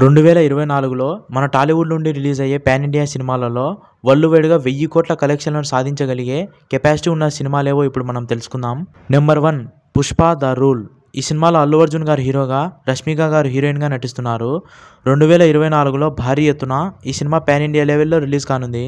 రెండు వేల ఇరవై నాలుగులో మన టాలీవుడ్ నుండి రిలీజ్ అయ్యే పాన్ ఇండియా సినిమాలలో వల్లువేడుగా వెయ్యి కోట్ల కలెక్షన్లను సాధించగలిగే కెపాసిటీ ఉన్న సినిమాలేవో ఇప్పుడు మనం తెలుసుకుందాం number one Pushpa the rule ఈ సినిమాలో అల్లు అర్జున్ గారు హీరోగా రష్మిక గారు హీరోయిన్గా నటిస్తున్నారు రెండు వేల ఇరవై నాలుగులో భారీ ఎత్తున ఈ సినిమా పాన్ ఇండియా లెవెల్లో రిలీజ్ కానుంది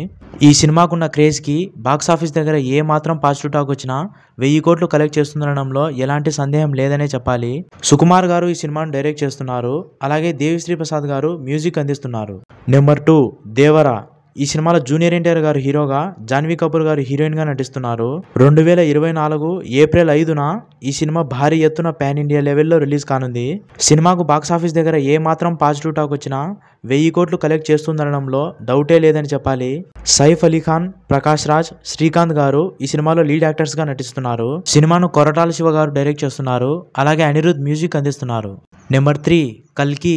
ఈ సినిమాకున్న క్రేజ్కి బాక్సాఫీస్ దగ్గర ఏ మాత్రం పాజిటివ్ టాక్ వచ్చినా వెయ్యి కోట్లు కలెక్ట్ చేస్తుండడంలో ఎలాంటి సందేహం లేదనే చెప్పాలి సుకుమార్ గారు ఈ సినిమాను డైరెక్ట్ చేస్తున్నారు అలాగే దేవిశ్రీ ప్రసాద్ గారు మ్యూజిక్ అందిస్తున్నారు నెంబర్ టూ దేవరా ఈ సినిమాలో జూనియర్ ఎన్టీఆర్ గారు హీరోగా జాన్వీ కపూర్ గారు హీరోయిన్గా నటిస్తున్నారు రెండు వేల ఇరవై నాలుగు ఏప్రిల్ ఐదున ఈ సినిమా భారీ ఎత్తున పాన్ ఇండియా లెవెల్లో రిలీజ్ కానుంది సినిమాకు బాక్సాఫీస్ దగ్గర ఏ మాత్రం పాజిటివ్ టాక్ వచ్చినా వెయ్యి కోట్లు కలెక్ట్ చేస్తుందనడంలో డౌటే లేదని చెప్పాలి సైఫ్ అలీఖాన్ ప్రకాష్ రాజ్ శ్రీకాంత్ గారు ఈ సినిమాలో లీడ్ యాక్టర్స్ గా నటిస్తున్నారు సినిమాను కొరటాల శివ గారు డైరెక్ట్ చేస్తున్నారు అలాగే అనిరుద్ మ్యూజిక్ అందిస్తున్నారు నెంబర్ త్రీ కల్కి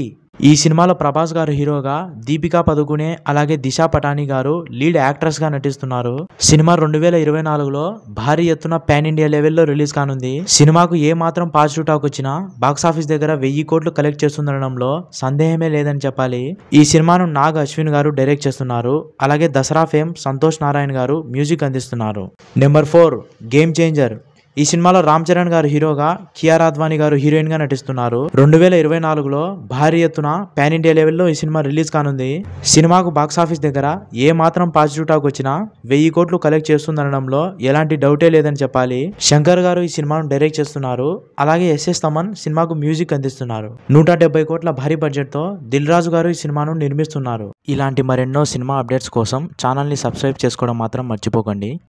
ఈ సినిమాలో ప్రభాస్ గారు హీరోగా దీపికా పదుకునే అలాగే దిశా పటాని గారు లీడ్ యాక్ట్రెస్ గా నటిస్తున్నారు సినిమా రెండు వేల ఇరవై నాలుగులో భారీ ఎత్తున పాన్ ఇండియా లెవెల్లో రిలీజ్ కానుంది సినిమాకు ఏ మాత్రం పాజిటివ్ టాక్ వచ్చినా బాక్సాఫీస్ దగ్గర వెయ్యి కోట్లు కలెక్ట్ చేస్తుండడంలో సందేహమే లేదని చెప్పాలి ఈ సినిమాను నాగ్ అశ్విన్ గారు డైరెక్ట్ చేస్తున్నారు అలాగే దసరా ఫేమ్ సంతోష్ నారాయణ గారు మ్యూజిక్ అందిస్తున్నారు నెంబర్ ఫోర్ గేమ్ చేంజర్ ఈ సినిమాలో రామ్ చరణ్ గారు హీరోగా కియార్ అద్వానీ గారు హీరోయిన్ గా నటిస్తున్నారు రెండు వేల ఇరవై నాలుగులో భారీ ఎత్తున పాన్ ఇండియా లెవెల్లో ఈ సినిమా రిలీజ్ కానుంది సినిమాకు బాక్స్ ఆఫీస్ దగ్గర ఏ మాత్రం పాజిటివ్ టాక్ వచ్చినా వెయ్యి కోట్లు కలెక్ట్ చేస్తుందనడంలో ఎలాంటి డౌటే లేదని చెప్పాలి శంకర్ గారు ఈ సినిమాను డైరెక్ట్ చేస్తున్నారు అలాగే ఎస్ఎస్ తమన్ సినిమాకు మ్యూజిక్ అందిస్తున్నారు నూట డెబ్బై కోట్ల భారీ బడ్జెట్ తో దిల్ రాజు గారు ఈ సినిమాను నిర్మిస్తున్నారు ఇలాంటి మరెన్నో సినిమా అప్డేట్స్ కోసం ఛానల్ని సబ్స్క్రైబ్ చేసుకోవడం మాత్రం మర్చిపోకండి